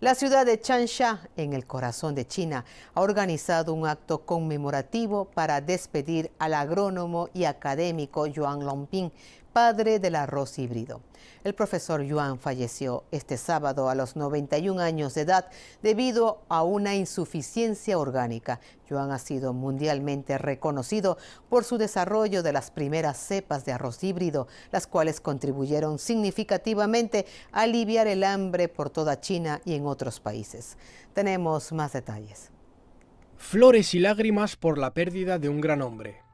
La ciudad de Changsha, en el corazón de China, ha organizado un acto conmemorativo para despedir al agrónomo y académico Yuan Longping, padre del arroz híbrido. El profesor Yuan falleció este sábado a los 91 años de edad debido a una insuficiencia orgánica. Yuan ha sido mundialmente reconocido por su desarrollo de las primeras cepas de arroz híbrido, las cuales contribuyeron significativamente a aliviar el hambre por toda China y en otros países. Tenemos más detalles. Flores y lágrimas por la pérdida de un gran hombre.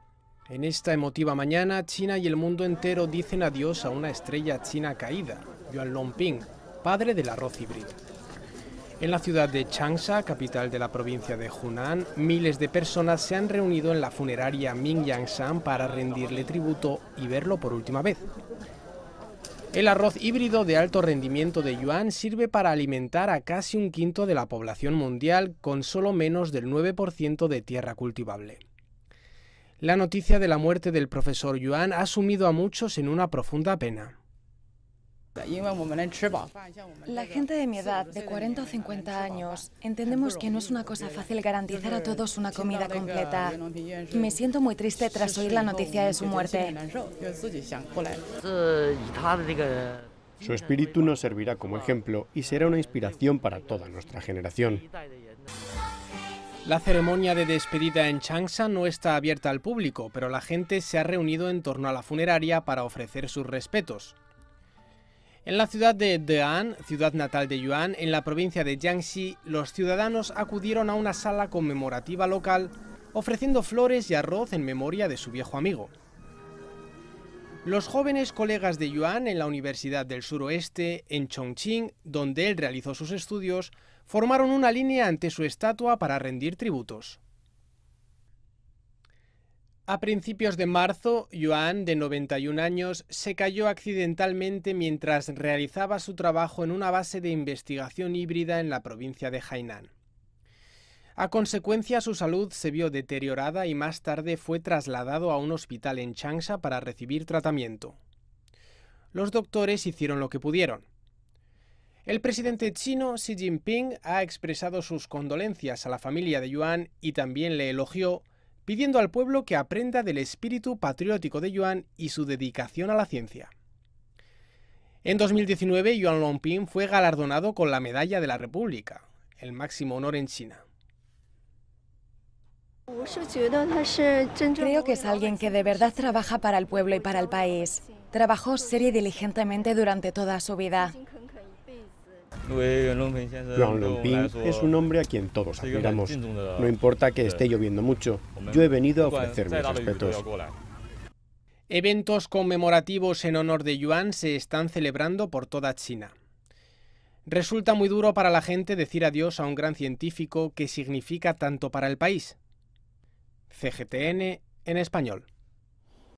En esta emotiva mañana, China y el mundo entero dicen adiós a una estrella china caída, Yuan Longping, padre del arroz híbrido. En la ciudad de Changsha, capital de la provincia de Hunan, miles de personas se han reunido en la funeraria Mingyangshan para rendirle tributo y verlo por última vez. El arroz híbrido de alto rendimiento de yuan sirve para alimentar a casi un quinto de la población mundial con solo menos del 9% de tierra cultivable. La noticia de la muerte del profesor Yuan ha sumido a muchos en una profunda pena. La gente de mi edad, de 40 o 50 años, entendemos que no es una cosa fácil garantizar a todos una comida completa. Me siento muy triste tras oír la noticia de su muerte. Su espíritu nos servirá como ejemplo y será una inspiración para toda nuestra generación. La ceremonia de despedida en Changsha no está abierta al público, pero la gente se ha reunido en torno a la funeraria para ofrecer sus respetos. En la ciudad de De'an, ciudad natal de Yuan, en la provincia de Jiangxi, los ciudadanos acudieron a una sala conmemorativa local ofreciendo flores y arroz en memoria de su viejo amigo. Los jóvenes colegas de Yuan en la Universidad del Suroeste, en Chongqing, donde él realizó sus estudios, formaron una línea ante su estatua para rendir tributos. A principios de marzo, Yuan, de 91 años, se cayó accidentalmente mientras realizaba su trabajo en una base de investigación híbrida en la provincia de Hainan. A consecuencia, su salud se vio deteriorada y más tarde fue trasladado a un hospital en Changsha para recibir tratamiento. Los doctores hicieron lo que pudieron. El presidente chino Xi Jinping ha expresado sus condolencias a la familia de Yuan y también le elogió, pidiendo al pueblo que aprenda del espíritu patriótico de Yuan y su dedicación a la ciencia. En 2019, Yuan Longping fue galardonado con la Medalla de la República, el máximo honor en China. Creo que es alguien que de verdad trabaja para el pueblo y para el país. Trabajó seria y diligentemente durante toda su vida. Yuan Longping es un hombre a quien todos admiramos. No importa que esté lloviendo mucho, yo he venido a ofrecer mis respetos. Eventos conmemorativos en honor de Yuan se están celebrando por toda China. Resulta muy duro para la gente decir adiós a un gran científico que significa tanto para el país. CGTN en español.